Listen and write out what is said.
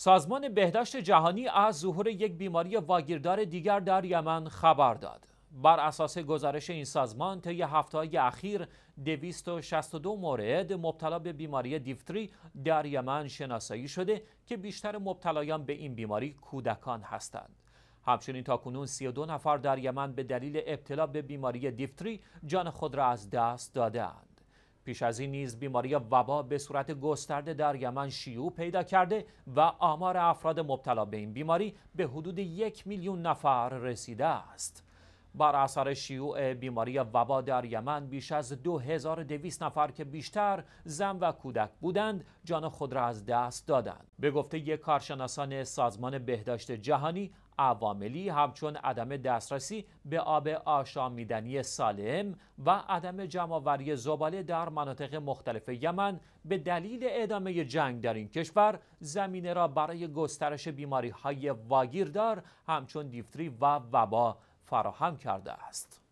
سازمان بهداشت جهانی از ظهور یک بیماری واگیردار دیگر در یمن خبر داد. بر اساس گزارش این سازمان طی هفته های اخیر 262 مورد مبتلا به بیماری دیفتری در یمن شناسایی شده که بیشتر مبتلایان به این بیماری کودکان هستند. همچنین تاکنون 32 نفر در یمن به دلیل ابتلا به بیماری دیفتری جان خود را از دست دادند. پیش از این نیز بیماری وبا به صورت گسترده در یمن شیوع پیدا کرده و آمار افراد مبتلا به این بیماری به حدود یک میلیون نفر رسیده است. بر اثر شیوع بیماری وبا در یمن بیش از 2200 نفر که بیشتر زن و کودک بودند جان خود را از دست دادند به گفته یک کارشناسان سازمان بهداشت جهانی عواملی همچون عدم دسترسی به آب آشامیدنی سالم و عدم جمعآوری زباله در مناطق مختلف یمن به دلیل ادامه جنگ در این کشور زمینه را برای گسترش بیماری های واگیردار همچون دیفتری و وبا فراهم کرده است.